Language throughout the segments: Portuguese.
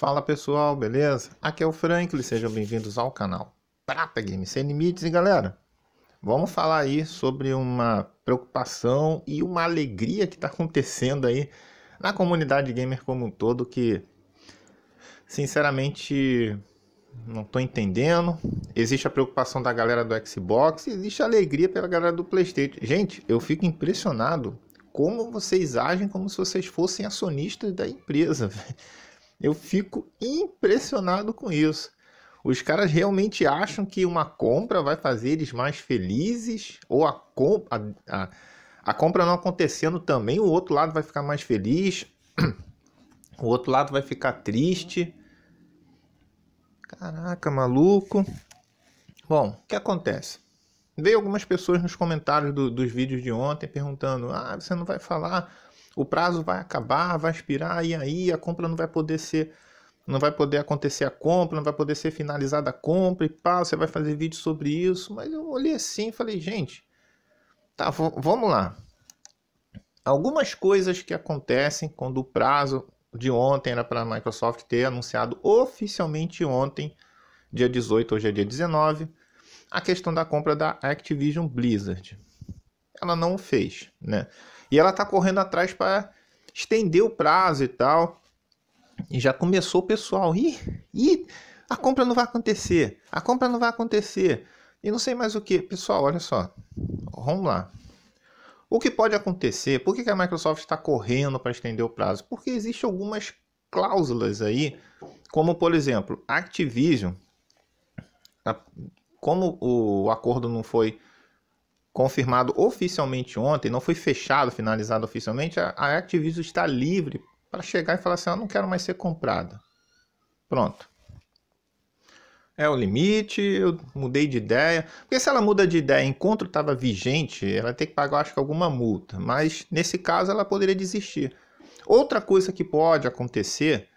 Fala pessoal, beleza? Aqui é o Franklin, sejam bem-vindos ao canal Prata Game Sem Limites e galera, vamos falar aí sobre uma preocupação e uma alegria que está acontecendo aí na comunidade gamer como um todo que sinceramente não estou entendendo. Existe a preocupação da galera do Xbox, existe a alegria pela galera do Playstation. Gente, eu fico impressionado como vocês agem como se vocês fossem acionistas da empresa, velho eu fico impressionado com isso. Os caras realmente acham que uma compra vai fazer eles mais felizes, ou a, a, a, a compra não acontecendo também, o outro lado vai ficar mais feliz, o outro lado vai ficar triste. Caraca, maluco. Bom, o que acontece? Veio algumas pessoas nos comentários do, dos vídeos de ontem perguntando: ah, você não vai falar o prazo vai acabar, vai expirar e aí a compra não vai poder ser não vai poder acontecer a compra, não vai poder ser finalizada a compra e pá, você vai fazer vídeo sobre isso. Mas eu olhei assim e falei, gente, tá, vamos lá. Algumas coisas que acontecem quando o prazo de ontem era para a Microsoft ter anunciado oficialmente ontem, dia 18, hoje é dia 19, a questão da compra da Activision Blizzard ela não o fez, né? E ela tá correndo atrás para estender o prazo e tal. E já começou o pessoal, E a compra não vai acontecer, a compra não vai acontecer, e não sei mais o que. Pessoal, olha só, vamos lá. O que pode acontecer? Por que a Microsoft está correndo para estender o prazo? Porque existem algumas cláusulas aí, como por exemplo, Activision, como o acordo não foi confirmado oficialmente ontem, não foi fechado, finalizado oficialmente, a, Activision está livre para chegar e falar assim: eu ah, não quero mais ser comprada. Pronto. É o limite, eu mudei de ideia. Porque se ela muda de ideia enquanto estava vigente, ela tem que pagar, acho que, alguma multa. Mas nesse caso, ela poderia desistir. Outra coisa que pode acontecer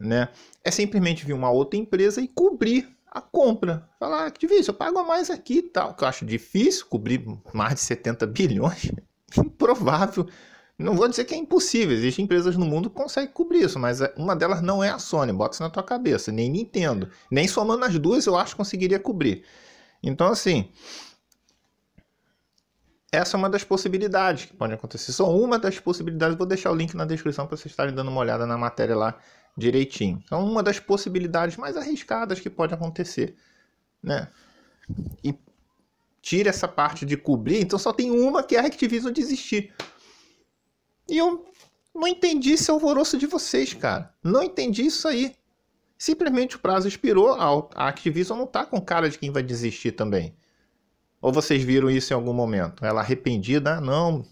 né, é simplesmente vir uma outra empresa e cobrir a compra. Falar, Activision, ah, eu pago a mais aqui e tal. Que eu acho difícil cobrir mais de 70 bilhões. Improvável. Não vou dizer que é impossível, existem empresas no mundo que conseguem cobrir isso, mas eh, uma delas não é a Sony, bota isso na tua cabeça, nem Nintendo. Nem somando as duas eu acho que conseguiria cobrir. Então, assim, essa é uma das possibilidades que pode acontecer. Só uma das possibilidades, vou deixar o link na descrição para vocês estarem dando uma olhada na matéria lá direitinho. Então, uma das possibilidades mais arriscadas que pode acontecer, né? E tira essa parte de cobrir, então só tem uma que é a Activision desistir. E eu não entendi esse alvoroço de vocês, cara. Não entendi isso aí. Simplesmente o prazo expirou, a Activision não tá com cara de quem vai desistir também. Ou vocês viram isso em algum momento? Ela arrependida? Ah, não.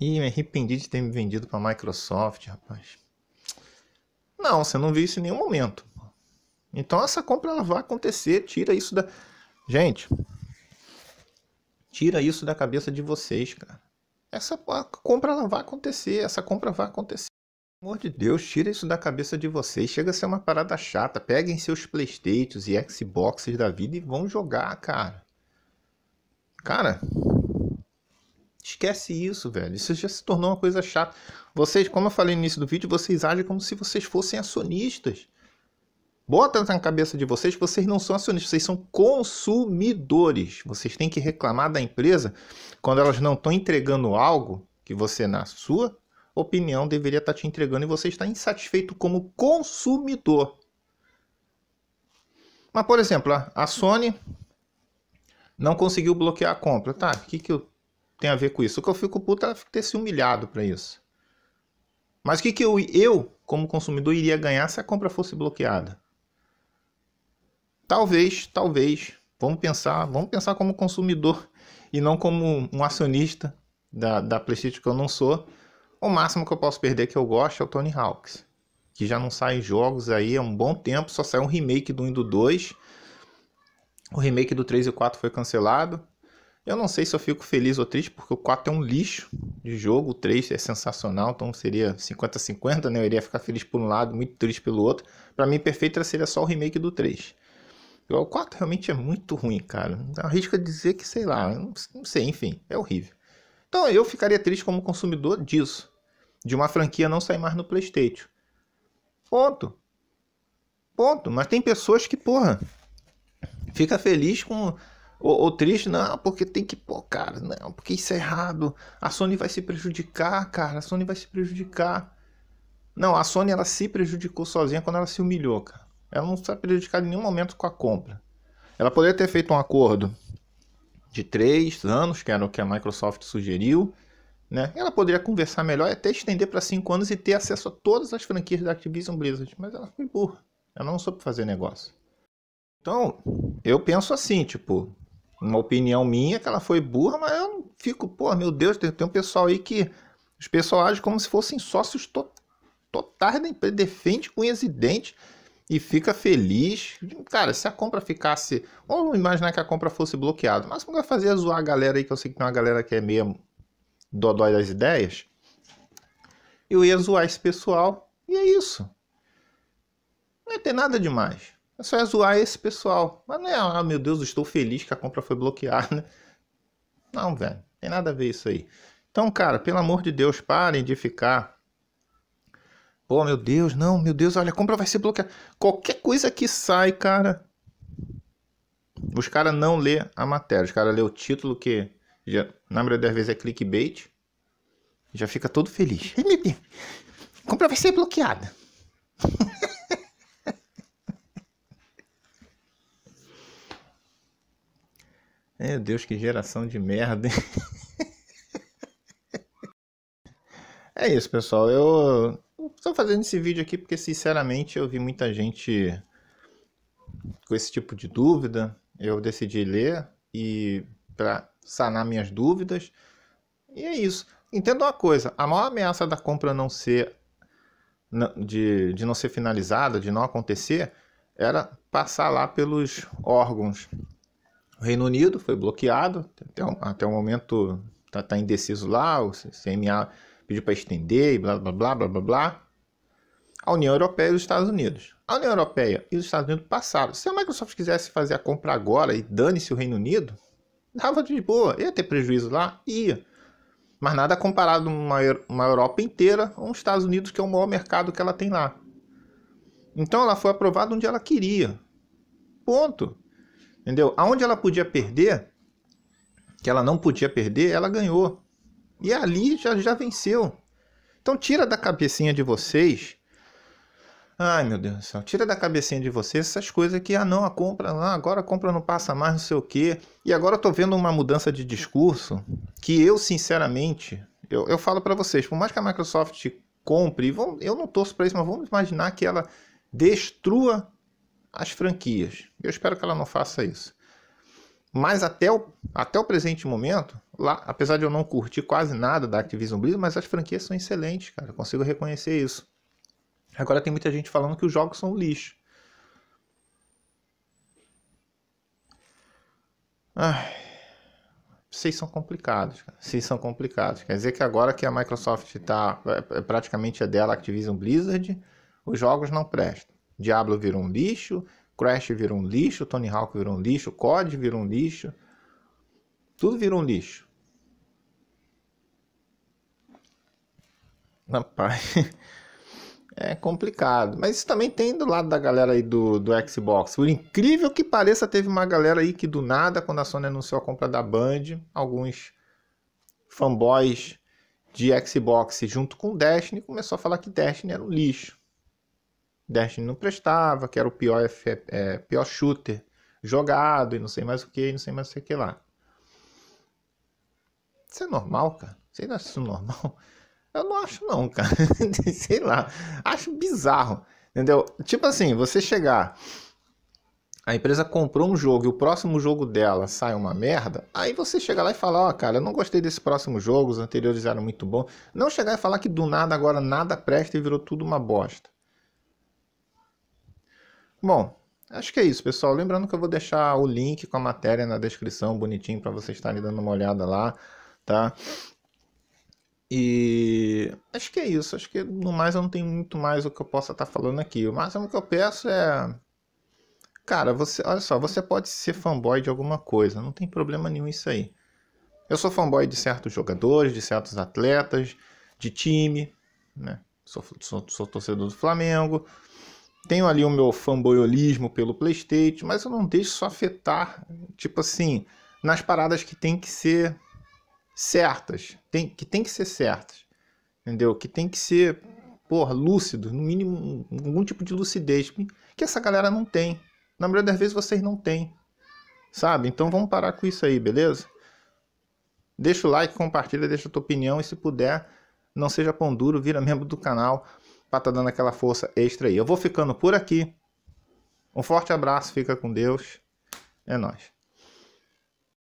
Ih, me arrependi de ter me vendido para Microsoft, rapaz. Não, você não viu isso em nenhum momento. Então essa compra ela vai acontecer, tira isso da Gente, tira isso da cabeça de vocês, cara. Essa compra ela vai acontecer, essa compra vai acontecer. Pelo amor de Deus, tira isso da cabeça de vocês. Chega a ser uma parada chata. Peguem seus Playstations e Xboxes da vida e vão jogar, cara. Cara, Esquece isso, velho. Isso já se tornou uma coisa chata. Vocês, como eu falei no início do vídeo, vocês agem como se vocês fossem acionistas. Bota na cabeça de vocês que vocês não são acionistas, vocês são consumidores. Vocês têm que reclamar da empresa quando elas não estão entregando algo que você, na sua opinião, deveria estar te entregando e você está insatisfeito como consumidor. Mas, por exemplo, a Sony não conseguiu bloquear a compra. Tá, o que, que eu tem a ver com isso. O que eu fico puto é ter se humilhado para isso. Mas o que, que eu, eu, como consumidor, iria ganhar se a compra fosse bloqueada? Talvez, talvez. Vamos pensar, vamos pensar como consumidor e não como um acionista da, da PlayStation que eu não sou. O máximo que eu posso perder que eu gosto é o Tony Hawks, que já não sai jogos aí há um bom tempo, só saiu um remake do 1 e do 2. O remake do 3 e 4 foi cancelado. Eu não sei se eu fico feliz ou triste, porque o 4 é um lixo de jogo, o 3 é sensacional, então seria 50-50, né? Eu iria ficar feliz por um lado, muito triste pelo outro. Para mim, perfeito seria só o remake do 3. O 4 realmente é muito ruim, cara. Arrisco dizer que, sei lá, não sei, enfim, é horrível. Então eu ficaria triste como consumidor disso. De uma franquia não sair mais no Playstation. Ponto. Ponto. Mas tem pessoas que, porra, fica feliz com ou, ou, triste, não, porque tem que pôr, cara, não, porque isso é errado. A Sony vai se prejudicar, cara, a Sony vai se prejudicar. Não, a Sony ela se prejudicou sozinha quando ela se humilhou, cara. Ela não está prejudicada em nenhum momento com a compra. Ela poderia ter feito um acordo de três anos, que era o que a Microsoft sugeriu, né? Ela poderia conversar melhor e até estender para cinco anos e ter acesso a todas as franquias da Activision Blizzard, mas ela foi burra. Ela não soube fazer negócio. Então, eu penso assim, tipo, uma opinião minha que ela foi burra, mas eu não fico, pô, meu Deus, tem, tem um pessoal aí que os pessoal agem como se fossem sócios to totais da empresa, defende com unhas e dentes e fica feliz. Cara, se a compra ficasse, vamos imaginar que a compra fosse bloqueada, mas como vai fazer zoar a galera aí, que eu sei que tem uma galera que é meio dodói das ideias, eu ia zoar esse pessoal e é isso. Não ia ter nada demais. É só é zoar esse pessoal. Mas não é, ah, meu Deus, estou feliz que a compra foi bloqueada. Né? Não, velho, tem nada a ver isso aí. Então, cara, pelo amor de Deus, parem de ficar. Pô, meu Deus, não, meu Deus, olha, a compra vai ser bloqueada. Qualquer coisa que sai, cara. Os caras não lê a matéria, os caras lê o título que já, na maioria das vezes é clickbait. Já fica todo feliz. A compra vai ser bloqueada. Meu Deus, que geração de merda, hein? É isso, pessoal. Eu estou fazendo esse vídeo aqui porque, sinceramente, eu vi muita gente com esse tipo de dúvida. Eu decidi ler e para sanar minhas dúvidas. E é isso. Entenda uma coisa: a maior ameaça da compra não ser de, de não ser finalizada, de não acontecer, era passar lá pelos órgãos o Reino Unido foi bloqueado, até, até o momento está tá indeciso lá, o CMA pediu para estender e blá, blá, blá, blá, blá, blá. A União Europeia e os Estados Unidos. A União Europeia e os Estados Unidos passaram. Se a Microsoft quisesse fazer a compra agora e dane-se o Reino Unido, dava de boa, ia ter prejuízo lá, ia. Mas nada comparado uma, uma Europa inteira ou os Estados Unidos, que é o maior mercado que ela tem lá. Então ela foi aprovada onde ela queria. Ponto. Entendeu? Aonde ela podia perder, que ela não podia perder, ela ganhou. E ali já, já venceu. Então tira da cabecinha de vocês. Ai meu Deus do céu, tira da cabecinha de vocês essas coisas que, ah não, a compra, ah, agora a compra não passa mais, não sei o quê. E agora eu tô vendo uma mudança de discurso que eu, sinceramente, eu, eu falo para vocês, por mais que a Microsoft compre, eu não torço para isso, mas vamos imaginar que ela destrua as franquias. Eu espero que ela não faça isso. Mas até o, até o presente momento, lá, apesar de eu não curtir quase nada da Activision Blizzard, mas as franquias são excelentes, cara. Eu consigo reconhecer isso. Agora tem muita gente falando que os jogos são lixo. Ai, vocês são complicados, cara. Vocês são complicados. Quer dizer que agora que a Microsoft tá, é, é praticamente é dela a Activision Blizzard, os jogos não prestam. Diablo virou um lixo, Crash virou um lixo, Tony Hawk virou um lixo, COD virou um lixo. Tudo virou um lixo. Rapaz, é complicado. Mas isso também tem do lado da galera aí do, do Xbox. Por incrível que pareça, teve uma galera aí que do nada, quando a Sony anunciou a compra da Band, alguns fanboys de Xbox junto com Destiny começou a falar que Destiny era um lixo. Destiny não prestava, que era o pior, F... É, é, pior shooter jogado e não sei mais o que, não sei mais o que lá. Isso é normal, cara? Será isso normal? Eu não acho não, cara. sei lá. Acho bizarro. Entendeu? Tipo assim, você chegar. A empresa comprou um jogo e o próximo jogo dela sai uma merda. Aí você chega lá e fala: Ó, oh, cara, eu não gostei desse próximo jogo, os anteriores eram muito bons. Não chegar e falar que do nada agora nada presta e virou tudo uma bosta. Bom, acho que é isso, pessoal. Lembrando que eu vou deixar o link com a matéria na descrição, bonitinho, para vocês estarem dando uma olhada lá, tá? E acho que é isso. Acho que no mais eu não tenho muito mais o que eu possa estar tá falando aqui. O máximo que eu peço é. Cara, você, olha só, você pode ser fanboy de alguma coisa, não tem problema nenhum isso aí. Eu sou fanboy de certos jogadores, de certos atletas, de time, né? Sou, sou, sou torcedor do Flamengo, tenho ali o meu fanboyolismo pelo PlayStation, mas eu não deixo isso afetar, tipo assim, nas paradas que tem que ser certas, tem, que tem que ser certas, entendeu? Que tem que ser, porra lúcido, no mínimo, algum tipo de lucidez, que essa galera não tem. Na maioria das vezes vocês não têm, sabe? Então vamos parar com isso aí, beleza? Deixa o like, compartilha, deixa a tua opinião e se puder, não seja pão duro, vira membro do canal para estar tá dando aquela força extra aí. Eu vou ficando por aqui. Um forte abraço, fica com Deus. É nós.